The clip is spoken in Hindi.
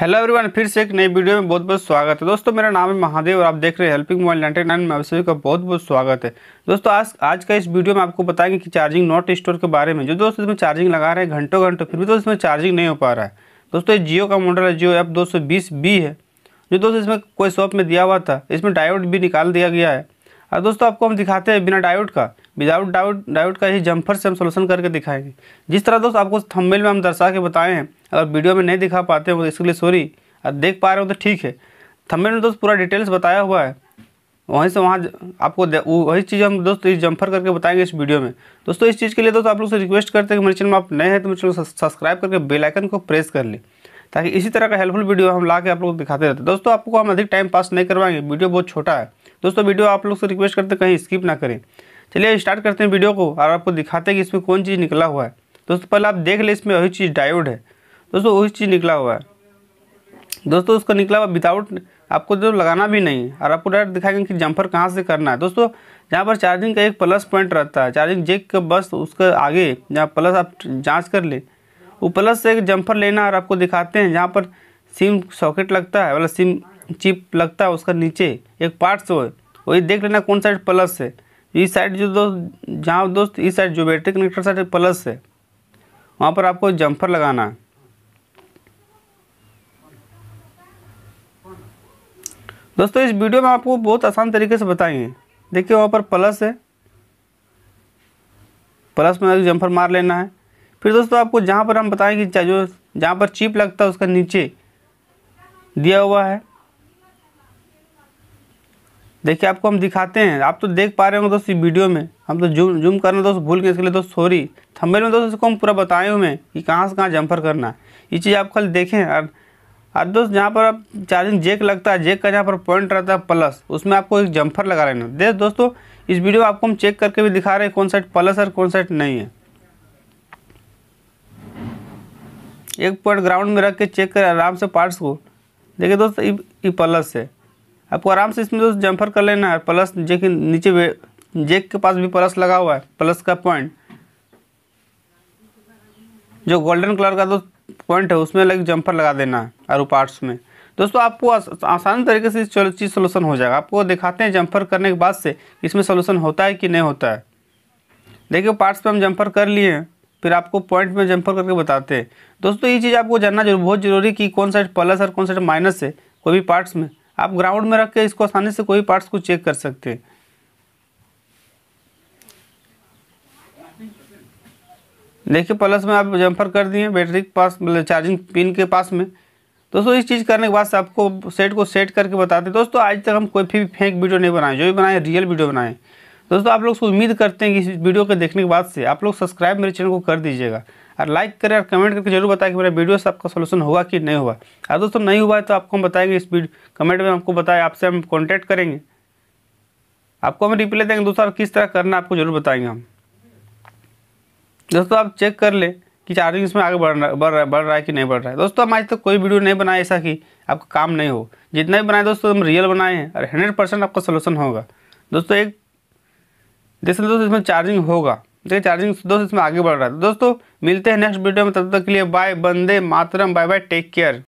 हेलो एवरीवन फिर से एक नई वीडियो में बहुत बहुत स्वागत है दोस्तों मेरा नाम है महादेव और आप देख रहे हैं हेल्पिंग मोबाइल नाइन्टी नाइन में आप सभी का बहुत बहुत स्वागत है दोस्तों आज आज का इस वीडियो में आपको बताएंगे कि चार्जिंग नॉट स्टोर के बारे में जो दोस्तों इसमें चार्जिंग लगा रहे हैं घंटों घंटों फिर भी दोस्तों इसमें चार्जिंग नहीं हो पा रहा है दोस्तों ये जियो का मॉडल है जियो एप दो बी है जो दोस्तों इसमें कोई शॉप में दिया हुआ था इसमें डायोड भी निकाल दिया गया है और दोस्तों आपको हम दिखाते हैं बिना डायोड का विदाउट डाउट डाउट का ही जम्फर से हम सोल्यूशन करके दिखाएंगे जिस तरह दोस्त आपको थंबनेल में हम दर्शा के बताए हैं अगर वीडियो में नहीं दिखा पाते हो तो इसके लिए सॉरी और देख पा रहे हो तो ठीक है थंबनेल में दोस्त पूरा डिटेल्स बताया हुआ है वहीं से वहाँ आपको वही चीज़ हम दोस्त इस जम्फर करके बताएंगे इस वीडियो में दोस्तों इस चीज़ के लिए दोस्तों आप लोग से रिक्वेस्ट करते हैं कि मेरे चैनल में आप नए हैं तो मेरे चैनल सब्सक्राइब करके बेलाइकन को प्रेस कर लें ताकि इसी तरह का हेल्पफुल वीडियो हम ला के आप लोग दिखाते रहते हैं दोस्तों आपको हम अधिक टाइम पास नहीं करवाएंगे वीडियो बहुत छोटा है दोस्तों वीडियो आप लोग से रिक्वेस्ट करते कहीं स्किप ना करें चलिए स्टार्ट करते हैं वीडियो को और आपको दिखाते हैं कि इसमें कौन चीज़ निकला हुआ है दोस्तों पहले आप देख लें इसमें वही चीज़ डायोड है दोस्तों वही चीज़ निकला हुआ है दोस्तों उसका निकला हुआ विदाउट आपको जो तो लगाना भी नहीं और आपको डायरेक्ट दिखाएंगे कि जंपर कहाँ से करना है दोस्तों जहाँ पर चार्जिंग का एक प्लस पॉइंट रहता है चार्जिंग जेक का बस उसके आगे जहाँ प्लस आप जाँच कर लें वो प्लस से एक जम्पर लेना और आपको दिखाते हैं जहाँ पर सिम सॉकेट लगता है वाला सिम चिप लगता है उसका नीचे एक पार्ट्स वो वही देख लेना कौन सा प्लस है इस साइड जो दोस्त जहाँ दोस्त इस side battery connector side plus है वहाँ पर आपको जम्फर लगाना है दोस्तों इस वीडियो में आपको बहुत आसान तरीके से बताएंगे देखिए वहाँ पर प्लस है प्लस में जम्फर मार लेना है फिर दोस्तों आपको जहाँ पर हम बताएंगे कि जो जहाँ पर चिप लगता है उसका नीचे दिया हुआ है देखिए आपको हम दिखाते हैं आप तो देख पा रहे होंगे दोस्त वीडियो में हम तो जूम जूम करना दोस्त भूल गए इसके लिए दोस्त सॉरी थंबनेल में दोस्त इसको हम पूरा बताए हुए कि कहाँ से कहाँ जम्पर करना है ये चीज़ आप कल देखें और और दोस्त जहाँ पर आप चार्जिंग जेक लगता है जेक का जहाँ पर पॉइंट रहता है प्लस उसमें आपको एक जम्फर लगा लेना देख दोस्तों इस वीडियो में आपको हम चेक करके भी दिखा रहे हैं कौन साइड प्लस और कौन साइड नहीं है एक पॉइंट ग्राउंड में रख के चेक करें आराम से पार्ट्स को देखिए दोस्त ये प्लस है आपको आराम से इसमें दोस्त तो जम्फर कर लेना है प्लस जेक नीचे जेक के पास भी प्लस लगा हुआ है प्लस का पॉइंट जो गोल्डन कलर का दोस्त तो पॉइंट है उसमें लग जम्फर लगा देना है और पार्ट्स में दोस्तों आपको आसान तरीके से इस चीज़ सोल्यूशन हो जाएगा आपको दिखाते हैं जम्फर करने के बाद से इसमें सोल्यूशन होता है कि नहीं होता है देखिए पार्ट्स पर हम जम्फर कर लिए हैं फिर आपको पॉइंट में जम्फर करके बताते हैं दोस्तों ये चीज़ आपको जानना जरूर बहुत जरूरी कि कौन सा प्लस और कौन सा माइनस है कोई भी पार्ट्स में आप ग्राउंड में रख के इसको आसानी से कोई पार्ट्स को चेक कर सकते हैं देखिए प्लस में आप जम्पर कर दिए बैटरी के पास मतलब चार्जिंग पिन के पास में दोस्तों इस चीज़ करने के बाद आपको सेट को सेट करके बताते हैं दोस्तों आज तक हम कोई भी फेंक वीडियो नहीं बनाए जो भी बनाए रियल वीडियो बनाए दोस्तों आप लोग से उम्मीद करते हैं कि इस वीडियो को देखने के बाद से आप लोग सब्सक्राइब मेरे चैनल को कर दीजिएगा और लाइक करें और कमेंट करके जरूर बताएं कि मेरा वीडियो से आपका सोल्यूशन हुआ कि नहीं हुआ और दोस्तों नहीं हुआ है तो आपको हम बताएंगे इस कमेंट में हमको बताएं आपसे हम कॉन्टैक्ट करेंगे आपको हम रिप्लाई देंगे दोस्तों किस तरह करना आपको जरूर बताएंगे हम दोस्तों आप चेक कर लें कि चार्जिंग इसमें आगे बढ़ रहा बढ़ रहा बढ़ रहा है कि नहीं बढ़ रहा है दोस्तों हम आज तक कोई वीडियो नहीं बनाए ऐसा कि आपका काम नहीं हो जितना भी बनाए दोस्तों हम रियल बनाए हैं और हंड्रेड परसेंट आपका सोल्यूशन होगा दोस्तों एक जैसे दोस्तों इसमें चार्जिंग होगा देखिए चार्जिंग दोस्तों इसमें आगे बढ़ रहा है दोस्तों मिलते हैं नेक्स्ट वीडियो में तब तक के लिए bye Vande Mataram bye bye take care